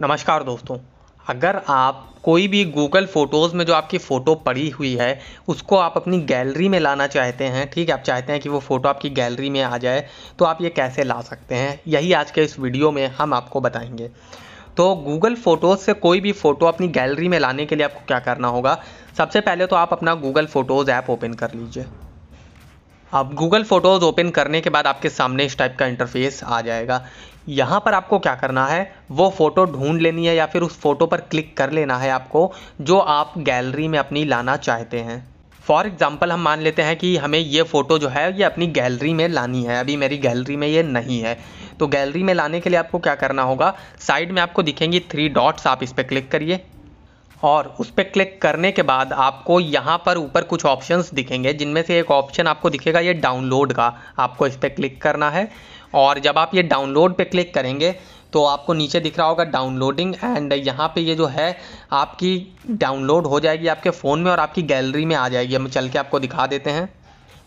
नमस्कार दोस्तों अगर आप कोई भी गूगल फ़ोटोज़ में जो आपकी फ़ोटो पड़ी हुई है उसको आप अपनी गैलरी में लाना चाहते हैं ठीक है आप चाहते हैं कि वो फ़ोटो आपकी गैलरी में आ जाए तो आप ये कैसे ला सकते हैं यही आज के इस वीडियो में हम आपको बताएंगे तो गूगल फ़ोटोज़ से कोई भी फ़ोटो अपनी गैलरी में लाने के लिए आपको क्या करना होगा सबसे पहले तो आप अपना गूगल फ़ोटोज़ ऐप ओपन कर लीजिए अब गूगल फ़ोटोज़ ओपन करने के बाद आपके सामने इस टाइप का इंटरफेस आ जाएगा यहाँ पर आपको क्या करना है वो फ़ोटो ढूंढ लेनी है या फिर उस फ़ोटो पर क्लिक कर लेना है आपको जो आप गैलरी में अपनी लाना चाहते हैं फॉर एग्ज़ाम्पल हम मान लेते हैं कि हमें ये फ़ोटो जो है ये अपनी गैलरी में लानी है अभी मेरी गैलरी में ये नहीं है तो गैलरी में लाने के लिए आपको क्या करना होगा साइड में आपको दिखेंगी थ्री डॉट्स आप इस पर क्लिक करिए और उस पर क्लिक करने के बाद आपको यहाँ पर ऊपर कुछ ऑप्शंस दिखेंगे जिनमें से एक ऑप्शन आपको दिखेगा ये डाउनलोड का आपको इस पर क्लिक करना है और जब आप ये डाउनलोड पे क्लिक करेंगे तो आपको नीचे दिख रहा होगा डाउनलोडिंग एंड यहाँ पे ये जो है आपकी डाउनलोड हो जाएगी आपके फ़ोन में और आपकी गैलरी में आ जाएगी हम चल के आपको दिखा देते हैं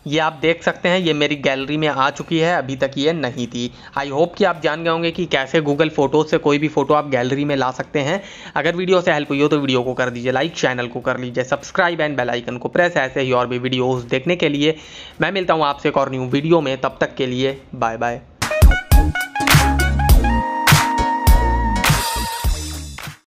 ये आप देख सकते हैं ये मेरी गैलरी में आ चुकी है अभी तक ये नहीं थी आई होप कि आप जान गए होंगे कि कैसे गूगल फोटोज से कोई भी फोटो आप गैलरी में ला सकते हैं अगर वीडियो से हेल्प हुई हो तो वीडियो को कर दीजिए लाइक चैनल को कर लीजिए सब्सक्राइब एंड बेल आइकन को प्रेस ऐसे ही और भी वीडियोज़ देखने के लिए मैं मिलता हूँ आपसे एक और न्यू वीडियो में तब तक के लिए बाय बाय